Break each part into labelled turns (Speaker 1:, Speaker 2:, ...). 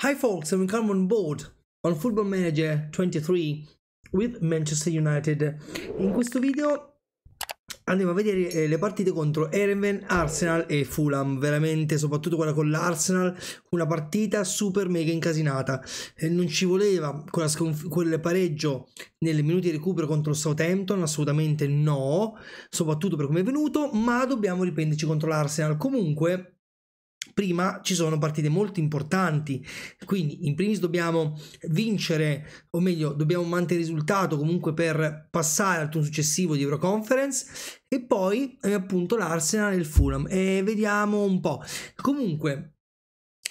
Speaker 1: Hi folks, and welcome on board on Football Manager 23 with Manchester United. In questo video andiamo a vedere eh, le partite contro Ereven, Arsenal e Fulham. Veramente, soprattutto quella con l'Arsenal, una partita super mega incasinata. Eh, non ci voleva quel pareggio nelle minuti di recupero contro Southampton, assolutamente no, soprattutto per come è venuto, ma dobbiamo riprenderci contro l'Arsenal. Comunque prima ci sono partite molto importanti, quindi in primis dobbiamo vincere, o meglio, dobbiamo mantenere il risultato comunque per passare al turno successivo di Euroconference e poi eh, appunto l'Arsenal e il Fulham e vediamo un po'. Comunque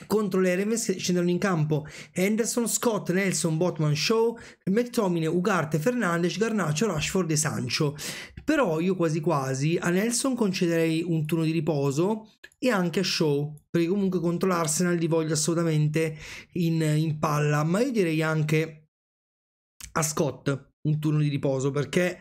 Speaker 1: contro le Ravens scendono in campo Henderson, Scott, Nelson, Botman, Shaw, McTominay, Ugarte, Fernandez, Garnaccio, Rashford e Sancho. Però io quasi quasi a Nelson concederei un turno di riposo e anche a Shaw, perché comunque contro l'Arsenal li voglio assolutamente in, in palla, ma io direi anche a Scott un turno di riposo perché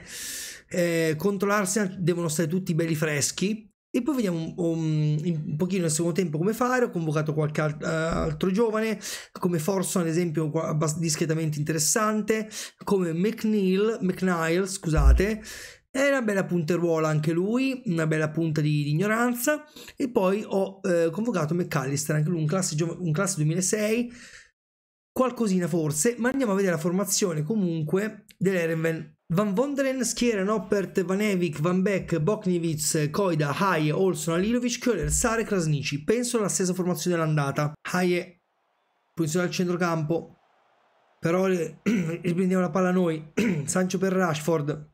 Speaker 1: eh, contro l'Arsenal devono stare tutti belli freschi e poi vediamo un, un, pochino nel secondo tempo come fare, ho convocato qualche alt eh, altro giovane, come Forson ad esempio discretamente interessante, come McNeil, McNeil scusate, è una bella punteruola anche lui, una bella punta di, di ignoranza. E poi ho eh, convocato McAllister, anche lui un classe, un classe 2006, qualcosina forse, ma andiamo a vedere la formazione comunque dell'Ereven. Van Vonderen, Schieren, Oppert, Vanevik, Van Beck, Boknivitz, Koida, Haie, Olson, Alilovic, Köhler, Sare, Krasnici. Penso alla stessa formazione dell'andata. Haie, posizione al centrocampo, però riprendiamo la palla noi. Sancho per Rashford.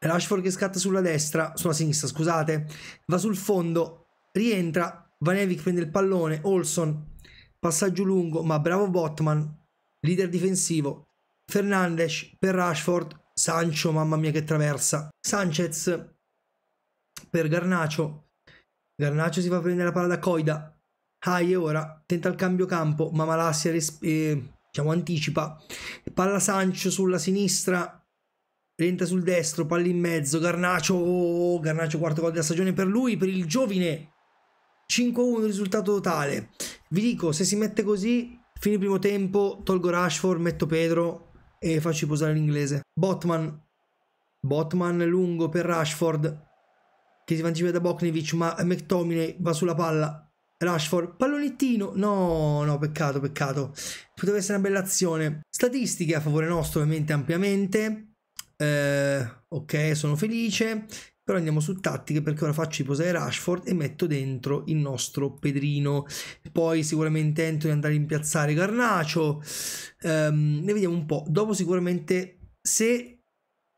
Speaker 1: Rashford che scatta sulla destra, sulla sinistra, scusate, va sul fondo, rientra, Vanevic prende il pallone, Olson passaggio lungo ma bravo Botman, leader difensivo, Fernandes per Rashford, Sancho mamma mia che traversa, Sanchez per Garnacio, Garnacio si fa prendere la palla da Coida, Hai ah, ora tenta il cambio campo ma Malassia eh, diciamo, anticipa, palla Sancho sulla sinistra, Lenta sul destro, palla in mezzo, Garnacio, oh, Garnacio quarto gol della stagione per lui, per il giovine. 5-1 risultato totale. Vi dico, se si mette così, fine primo tempo, tolgo Rashford, metto Pedro e faccio posare l'inglese. Botman. Botman lungo per Rashford. Che si va da Boknevich, ma McTominay va sulla palla. Rashford, pallonettino. No, no, peccato, peccato. Poteva essere una bella azione. Statistiche a favore nostro, ovviamente, ampiamente. Eh, ok, sono felice però andiamo su tattiche perché ora faccio i posai Rashford e metto dentro il nostro Pedrino poi sicuramente entro di andare a impiazzare Garnacio ehm, ne vediamo un po' dopo sicuramente se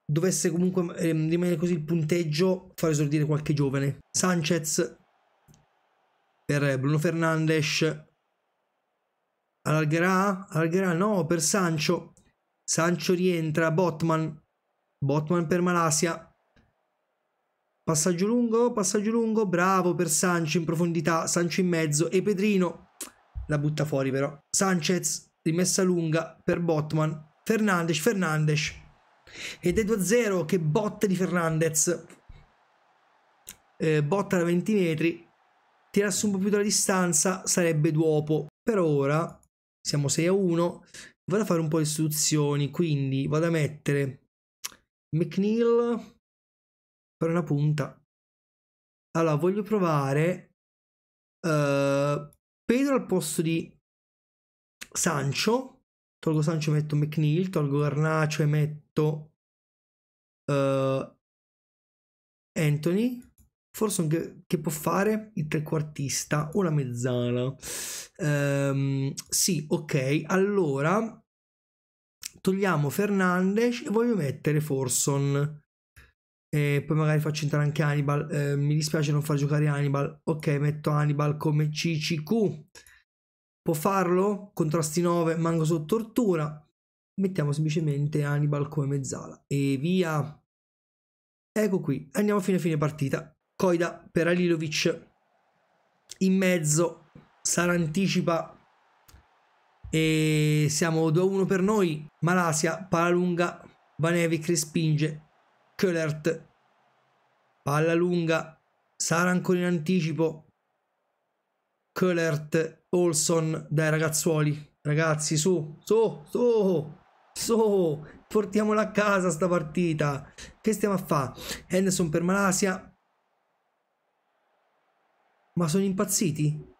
Speaker 1: dovesse comunque ehm, rimanere così il punteggio far esordire qualche giovane Sanchez per Bruno Fernandes allargherà? allargherà no per Sancho Sancho rientra Botman Botman per Malasia Passaggio lungo, passaggio lungo, bravo per Sanci in profondità, Sanci in mezzo e Pedrino la butta fuori però. Sanchez, rimessa lunga per Botman, Fernandes, Fernandes. Ed è 2-0, che botte di Fernandez. Eh, botta da 20 metri, tirasse un po' più dalla distanza sarebbe duopo. Per ora siamo 6-1, vado a fare un po' di istruzioni, quindi vado a mettere McNeil per una punta. Allora, voglio provare uh, Pedro al posto di Sancho. Tolgo Sancho e metto McNeil, tolgo Garnaccio e metto uh, Anthony. Forse anche, che può fare il trequartista o la mezzana. Um, ehm, sì, ok. Allora togliamo Fernandes e voglio mettere Forson eh, poi magari faccio entrare anche Hannibal, eh, mi dispiace non far giocare Hannibal, ok metto Hannibal come CCQ, può farlo, contrasti 9, mango sotto tortura, mettiamo semplicemente Hannibal come mezzala e via. Ecco qui, andiamo fino a fine partita. Coida per Alilovic in mezzo, Sara anticipa e siamo 2-1 per noi. Malasia, pala lunga, Vanevic respinge, Köllert, palla lunga, Sara ancora in anticipo, Köllert, Olson, dai ragazzuoli, ragazzi su, su, su, su, portiamola a casa sta partita, che stiamo a fare? Henderson per Malasia, ma sono impazziti?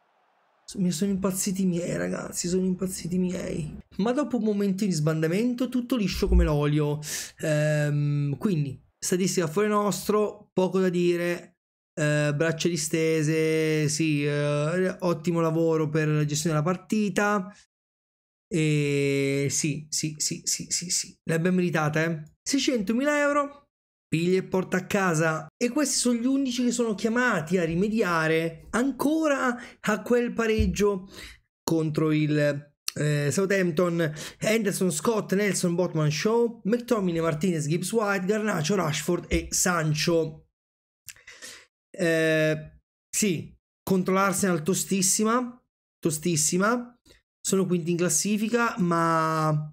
Speaker 1: Mi sono impazziti i miei ragazzi, sono impazziti i miei. Ma dopo un momento di sbandamento, tutto liscio come l'olio. Ehm, quindi, statistica fuori nostro, poco da dire, eh, braccia distese, sì, eh, ottimo lavoro per la gestione della partita. E sì, sì, sì, sì, sì, sì, l'ha meritata, eh. 600.000 euro, piglia e porta a casa. E questi sono gli unici che sono chiamati a rimediare ancora a quel pareggio contro il eh, Southampton, Henderson, Scott, Nelson, Botman, Shaw, McTominay, Martinez, Gibbs White, Garnaccio, Rashford e Sancho. Eh, sì, contro l'Arsenal tostissima, tostissima, sono quindi in classifica, ma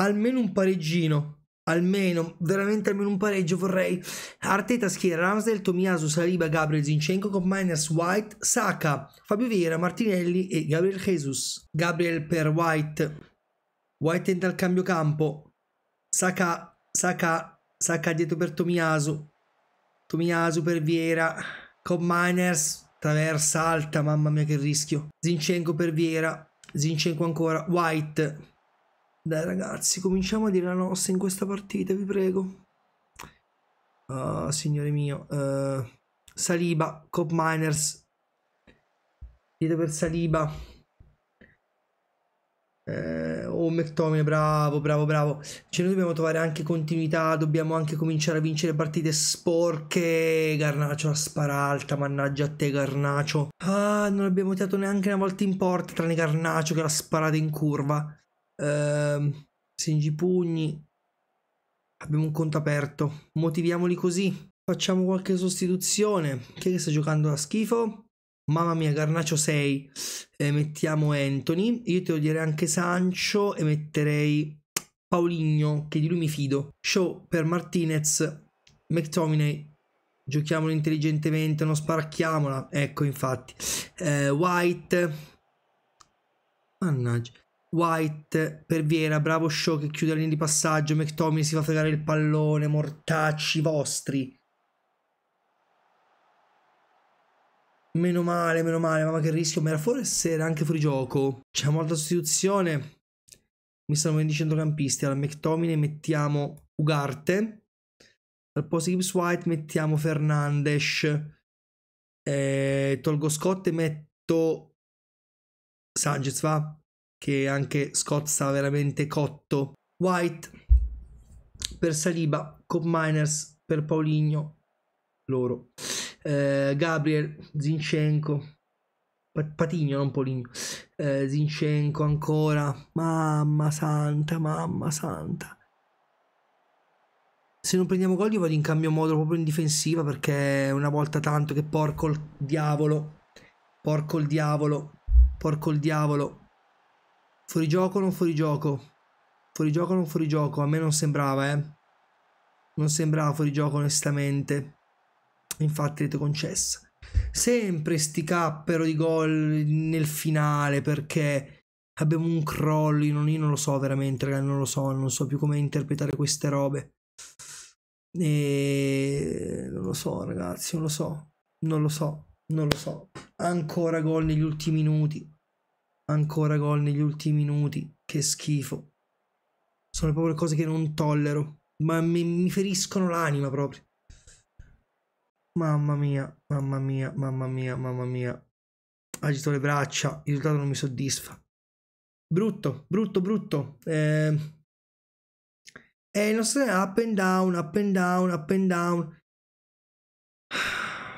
Speaker 1: almeno un pareggino almeno, veramente almeno un pareggio vorrei. Arteta schiera Ramsdale, Tomiasu, Saliba, Gabriel Zinchenko con Miners White, Saka, Fabio Vieira, Martinelli e Gabriel Jesus. Gabriel per White. White entra al cambio campo. Saka, Saka, Saka dietro per Tomiasu. Tomiasu per Vieira. Con Miners. Traversa alta, mamma mia che rischio. Zinchenko per Vieira. Zinchenko ancora. White. Dai ragazzi, cominciamo a dire la nostra in questa partita, vi prego. Oh, signore mio. Uh, Saliba, Cop Miners. Dite per Saliba. Eh, oh, McTominay, bravo, bravo, bravo. Cioè, noi dobbiamo trovare anche continuità, dobbiamo anche cominciare a vincere partite sporche. Garnacio a sparalta, mannaggia a te, Garnacio. Ah, non abbiamo tirato neanche una volta in porta, tranne Garnacio che l'ha sparata in curva. Ehm, pugni Abbiamo un conto aperto. Motiviamoli così. Facciamo qualche sostituzione. Chi è che sta giocando da schifo? Mamma mia, Garnaccio 6. E mettiamo Anthony. Io ti direi anche Sancho e metterei Pauligno, che di lui mi fido. Show per Martinez. McTominay. Giochiamolo intelligentemente, non sparacchiamola. Ecco, infatti. Eh, White. Mannaggia. White per Viera, bravo show che chiude la linea di passaggio, McTominay si fa fregare il pallone, mortacci vostri. Meno male, meno male, mamma che rischio, ma era fuori essere anche fuori gioco. C'è molta sostituzione. Mi stanno venendo i centrocampisti, allora McTominay mettiamo Ugarte. Al posto di Gibbs White mettiamo Fernandes. Eh, tolgo Scott e metto Sanchez, va? che anche Scott sta veramente cotto. White per Saliba, Cop Miners per Paulinho, loro. Eh, Gabriel, Zincenco, Patigno, non Poligno, eh, Zincenco ancora, mamma santa, mamma santa. Se non prendiamo gol io vado in cambio modo proprio in difensiva perché una volta tanto che porco il diavolo, porco il diavolo, porco il diavolo. Fuori gioco o non fuori Fuori gioco? gioco o non fuori gioco? A me non sembrava, eh. Non sembrava fuori gioco, onestamente. Infatti rete concessa. Sempre sti cappero di gol nel finale perché abbiamo un crollo. Io non, io non lo so veramente, ragazzi, non lo so, non so più come interpretare queste robe. E non lo so, ragazzi, non lo so. Non lo so, non lo so. Ancora gol negli ultimi minuti ancora gol negli ultimi minuti. Che schifo. Sono proprio cose che non tollero. Ma mi, mi feriscono l'anima proprio. Mamma mia, mamma mia, mamma mia, mamma mia. Agito le braccia, il risultato non mi soddisfa. Brutto, brutto, brutto. Ehm, eh, e il nostro up and down, up and down, up and down.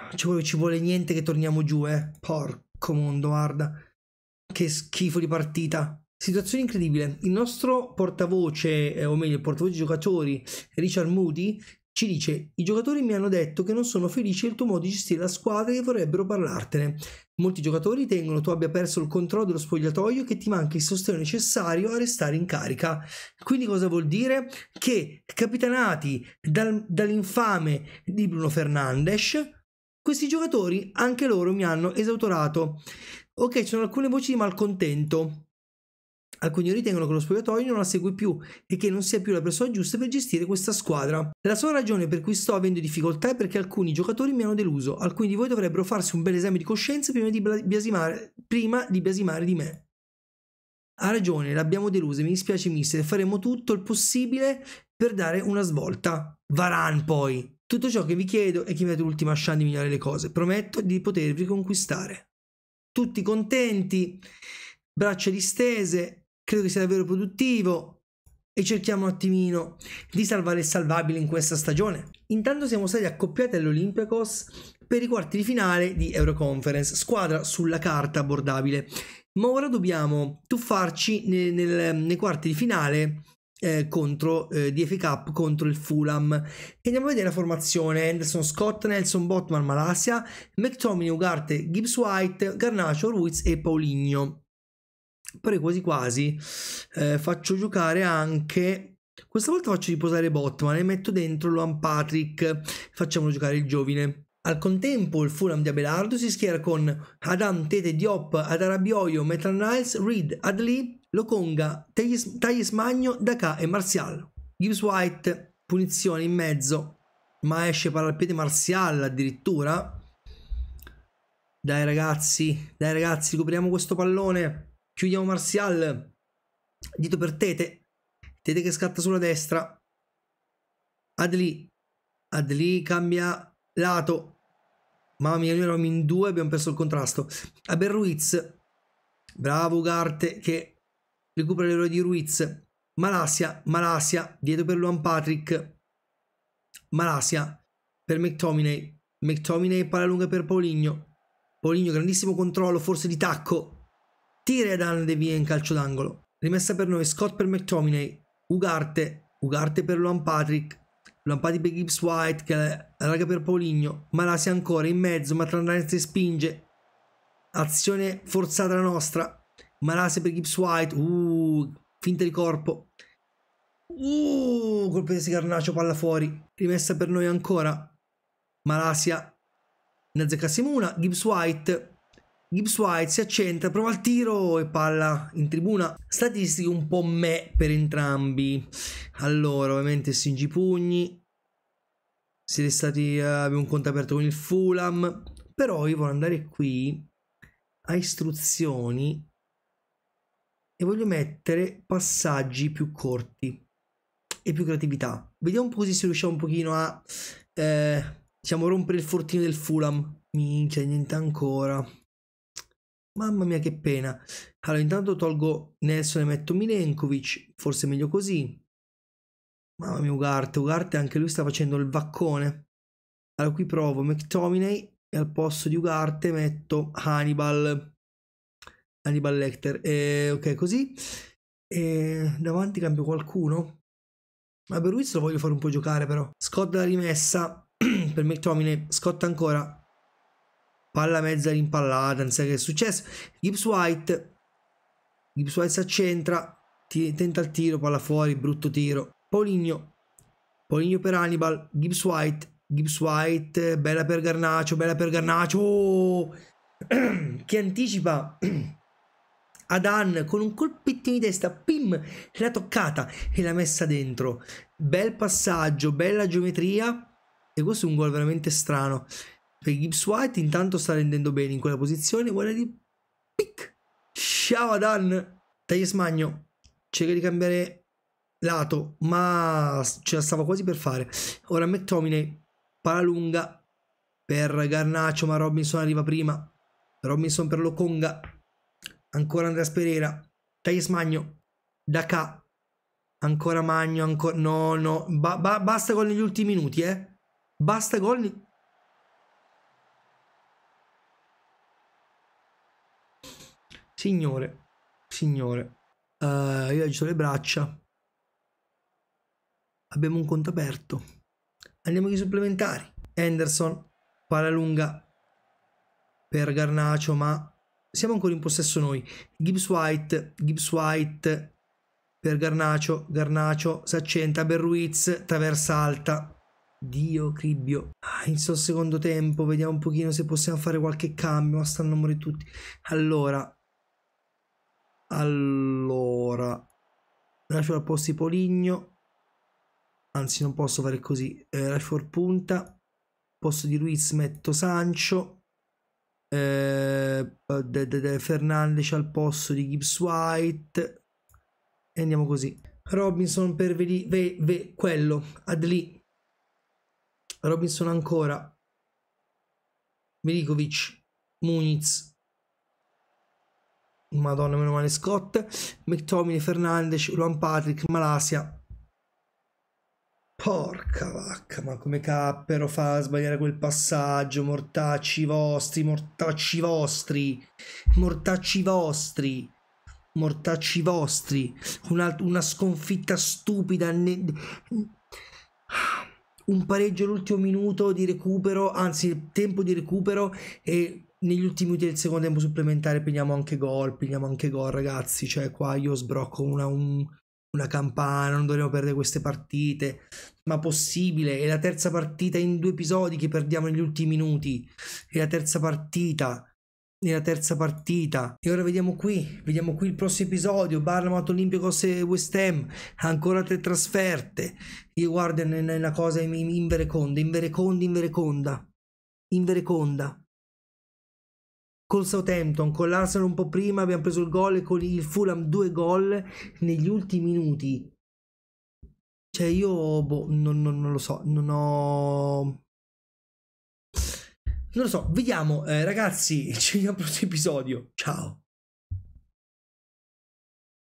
Speaker 1: Ci vuole, ci vuole niente che torniamo giù, eh. Porco mondo, guarda. Che schifo di partita. Situazione incredibile. Il nostro portavoce, eh, o meglio, il portavoce dei giocatori, Richard Moody, ci dice: I giocatori mi hanno detto che non sono felici del tuo modo di gestire la squadra e vorrebbero parlartene. Molti giocatori ritengono tu abbia perso il controllo dello spogliatoio e che ti manca il sostegno necessario a restare in carica. Quindi cosa vuol dire? Che capitanati dal, dall'infame di Bruno Fernandes, questi giocatori anche loro mi hanno esautorato. Ok, ci sono alcune voci di malcontento. Alcuni ritengono che lo spogliatoio non la segui più e che non sia più la persona giusta per gestire questa squadra. La sola ragione per cui sto avendo difficoltà è perché alcuni giocatori mi hanno deluso. Alcuni di voi dovrebbero farsi un bel esame di coscienza prima di biasimare, prima di, biasimare di me. Ha ragione, l'abbiamo delusa, mi dispiace mister, faremo tutto il possibile per dare una svolta. Varan poi. Tutto ciò che vi chiedo è che mi date l'ultima chance di migliorare le cose. Prometto di potervi conquistare tutti contenti, braccia distese, credo che sia davvero produttivo e cerchiamo un attimino di salvare il salvabile in questa stagione. Intanto siamo stati accoppiati all'Olympiacos per i quarti di finale di Euroconference, squadra sulla carta abbordabile. Ma ora dobbiamo tuffarci nel, nel, nei quarti di finale eh, contro eh, DFK contro il Fulham e andiamo a vedere la formazione Anderson Scott, Nelson Botman Malasia McTominay, Ugarte, Gibbs White Garnacio, Ruiz e Paulinho poi quasi quasi eh, faccio giocare anche questa volta faccio riposare Botman e metto dentro Loan Patrick facciamolo giocare il giovine al contempo il Fulham di Abelardo si schiera con Adam Tete Diop, Adarabioio, Metal Niles, Reed, Adli, Lokonga, Thais Magno, Daka e Martial. Gibbs White, punizione in mezzo, ma esce paralpiede Martial addirittura. Dai ragazzi, dai ragazzi, copriamo questo pallone. Chiudiamo Martial. Dito per Tete. Tete che scatta sulla destra. Adli. Adli cambia lato. Mamma mia, noi eravamo in due, abbiamo perso il contrasto. Aberruiz. Bravo Ugarte che recupera l'eroe di Ruiz, Malasia, Malasia, dietro per Luan Patrick, Malasia per McTominay, McTominay palla lunga per Poligno, Poligno grandissimo controllo, forse di tacco, tira ed Allen via in calcio d'angolo, rimessa per noi, Scott per McTominay, Ugarte, Ugarte per Luan Patrick, Luan Patrick per Gibbs White che allarga per Poligno, Malasia ancora in mezzo, ma Matrandanese spinge, azione forzata la nostra, Malase per Gibbs White. Uh, finta di corpo. Uh, colpo di Carnaccio, palla fuori. Rimessa per noi ancora. Malasia. Ne azzeccassimo una. Gibbs White. Gibbs White si accentra, prova il tiro e palla in tribuna. Statistiche un po' me per entrambi. Allora, ovviamente Singi Pugni. Siete stati. Uh, abbiamo un conto aperto con il Fulham. Però io vorrei andare qui a istruzioni e voglio mettere passaggi più corti e più creatività. Vediamo un po' così se riusciamo un pochino a, eh, diciamo, rompere il fortino del Fulham. Minchia, niente ancora. Mamma mia che pena. Allora, intanto tolgo Nelson e metto Milenkovic, forse meglio così. Mamma mia, Ugarte, Ugarte anche lui sta facendo il vaccone. Allora, qui provo McTominay e al posto di Ugarte metto Hannibal. Hannibal Lecter. E, eh, ok, così. E eh, davanti cambio qualcuno. Ma per Ruiz lo voglio fare un po' giocare però. Scott la rimessa per McTominay. Scott ancora. Palla mezza rimpallata, non sa che è successo. Gibbs White. Gibbs White si accentra. Tenta il tiro, palla fuori, brutto tiro. Poligno. Poligno per Hannibal. Gibbs White. Gibbs White, bella per Garnacio, bella per Garnacio. Oh! che anticipa Adan con un colpettino di testa, pim, l'ha toccata e l'ha messa dentro. Bel passaggio, bella geometria. E questo è un gol veramente strano. Perché Gibbs White intanto sta rendendo bene in quella posizione. Guarda di... Pic! Ciao Adan! Taglia smagno. Cerca di cambiare lato, ma ce la stava quasi per fare. Ora McTominay, pala lunga per Garnaccio, ma Robinson arriva prima. Robinson per Lokonga, ancora Andrea Pereira, Thais Magno, Dakà, ancora Magno, ancora... No, no, ba ba basta gol negli ultimi minuti, eh. Basta gol... Signore, signore, uh, io agito le braccia. Abbiamo un conto aperto. Andiamo ai supplementari. Anderson, palla lunga per Garnacio, ma siamo ancora in possesso noi. Gibbs White, Gibbs White per Garnacio, Garnacio, Saccenta, Berruiz, Traversa Alta. Dio, Cribbio. Ah, inizio il secondo tempo, vediamo un pochino se possiamo fare qualche cambio, ma stanno a tutti. Allora. Allora. Lascio al posto di Poligno. Anzi, non posso fare così. Eh, lascio punta. Posto di Ruiz metto Sancho. Eh eh, de, de, de Fernandes al posto di Gibbs White e andiamo così. Robinson per vedi, ve, ve, quello, Adli. Robinson ancora. Velikovic, Muniz. Madonna, meno male Scott. McTominay, Fernandes, Luan Patrick, Malasia. Porca vacca, ma come cappero fa a sbagliare quel passaggio? Mortacci vostri, mortacci vostri, mortacci vostri, mortacci vostri. Una, una sconfitta stupida. Un pareggio all'ultimo minuto di recupero, anzi tempo di recupero e negli ultimi minuti del secondo tempo supplementare prendiamo anche gol, prendiamo anche gol ragazzi, cioè qua io sbrocco una, un, una campana, non dobbiamo perdere queste partite, ma possibile, è la terza partita in due episodi che perdiamo negli ultimi minuti, è la terza partita, È la terza partita. E ora vediamo qui, vediamo qui il prossimo episodio, Barlamat Olimpico West Ham, ancora tre trasferte. Io guardo è una cosa invereconda, invereconda, invereconda, invereconda col Southampton, con l'Arsenal un po' prima abbiamo preso il gol e con il Fulham due gol negli ultimi minuti. Cioè io boh, non, non, non lo so, non ho... Non lo so, vediamo eh, ragazzi, ci vediamo al prossimo episodio. Ciao.